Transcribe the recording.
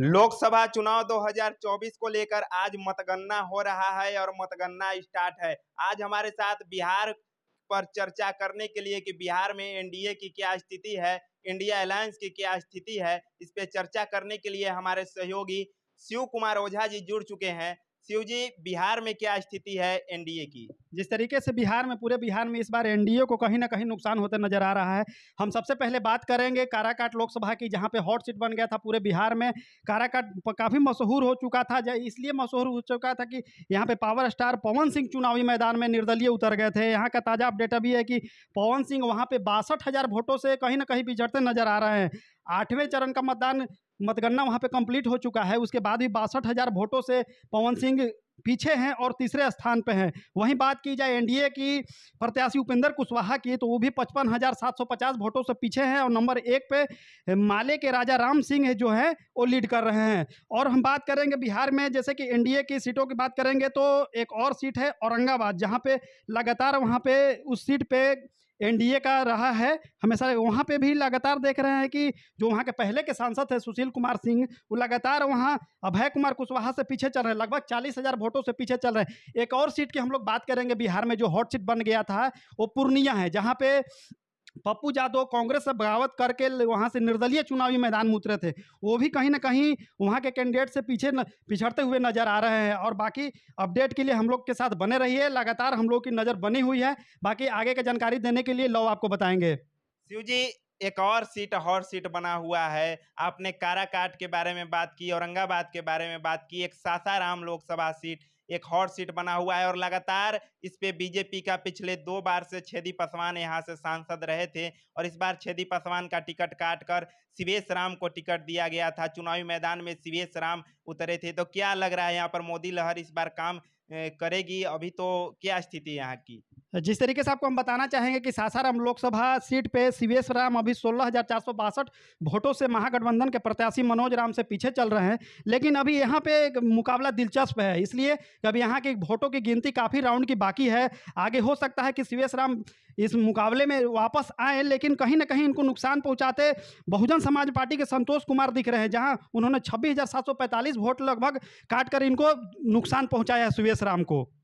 लोकसभा चुनाव 2024 को लेकर आज मतगणना हो रहा है और मतगणना स्टार्ट है आज हमारे साथ बिहार पर चर्चा करने के लिए कि बिहार में एनडीए की क्या स्थिति है इंडिया अलायंस की क्या स्थिति है इस पे चर्चा करने के लिए हमारे सहयोगी शिव कुमार ओझा जी जुड़ चुके हैं शिव जी बिहार में क्या स्थिति है एनडीए की जिस तरीके से बिहार में पूरे बिहार में इस बार एनडीए को कहीं ना कहीं नुकसान होते नजर आ रहा है हम सबसे पहले बात करेंगे काराकाट लोकसभा की जहां पे हॉट सीट बन गया था पूरे बिहार में काराकाट काफ़ी मशहूर हो चुका था इसलिए मशहूर हो चुका था कि यहाँ पर पावर स्टार पवन सिंह चुनावी मैदान में निर्दलीय उतर गए थे यहाँ का ताज़ा अपडेट अभी है कि पवन सिंह वहाँ पर बासठ वोटों से कहीं ना कहीं बिछड़ते नजर आ रहे हैं आठवें चरण का मतदान मतगणना वहाँ पे कंप्लीट हो चुका है उसके बाद भी बासठ हज़ार वोटों से पवन सिंह पीछे हैं और तीसरे स्थान पे हैं वहीं बात की जाए एनडीए की प्रत्याशी उपेंद्र कुशवाहा की तो वो भी पचपन हज़ार सात सौ पचास वोटों से पीछे हैं और नंबर एक पे माले के राजा राम सिंह जो हैं वो लीड कर रहे हैं और हम बात करेंगे बिहार में जैसे कि एनडीए की सीटों की बात करेंगे तो एक और सीट है औरंगाबाद जहाँ पर लगातार वहाँ पर उस सीट पर एनडीए का रहा है हमेशा वहाँ पे भी लगातार देख रहे हैं कि जो वहाँ के पहले के सांसद थे सुशील कुमार सिंह वो लगातार वहाँ अभय कुमार कुशवाहा से पीछे चल रहे हैं लगभग चालीस हज़ार वोटों से पीछे चल रहे हैं एक और सीट की हम लोग बात करेंगे बिहार में जो हॉट सीट बन गया था वो पूर्णिया है जहाँ पे पप्पू यादव कांग्रेस से बगावत करके वहाँ से निर्दलीय चुनावी मैदान में उतरे थे वो भी कहीं ना कहीं वहाँ के कैंडिडेट से पीछे न, पिछड़ते हुए नजर आ रहे हैं और बाकी अपडेट के लिए हम लोग के साथ बने रहिए लगातार हम लोग की नज़र बनी हुई है बाकी आगे की जानकारी देने के लिए लव आपको बताएंगे शिव जी एक और सीट हॉर सीट बना हुआ है आपने काराकाट के बारे में बात की औरंगाबाद के बारे में बात की एक सासाराम लोकसभा सीट एक हॉट सीट बना हुआ है और लगातार इस पे बीजेपी का पिछले दो बार से छेदी पासवान यहाँ से सांसद रहे थे और इस बार छेदी पासवान का टिकट काट कर शिवेश राम को टिकट दिया गया था चुनावी मैदान में शिवेश राम उतरे थे तो क्या लग रहा है यहाँ पर मोदी लहर इस बार काम करेगी अभी तो क्या स्थिति यहाँ की जिस तरीके से आपको हम बताना चाहेंगे कि सासाराम लोकसभा सीट पे शिवेश राम अभी सोलह वोटों से महागठबंधन के प्रत्याशी मनोज राम से पीछे चल रहे हैं लेकिन अभी यहाँ पे मुकाबला दिलचस्प है इसलिए अभी यहाँ की वोटों की गिनती काफ़ी राउंड की बाकी है आगे हो सकता है कि शिवेश राम इस मुकाबले में वापस आए लेकिन कहीं ना कहीं इनको नुकसान पहुंचाते बहुजन समाज पार्टी के संतोष कुमार दिख रहे हैं जहां उन्होंने पैंतालीस वोट लगभग काटकर इनको नुकसान पहुंचाया है सुवेश राम को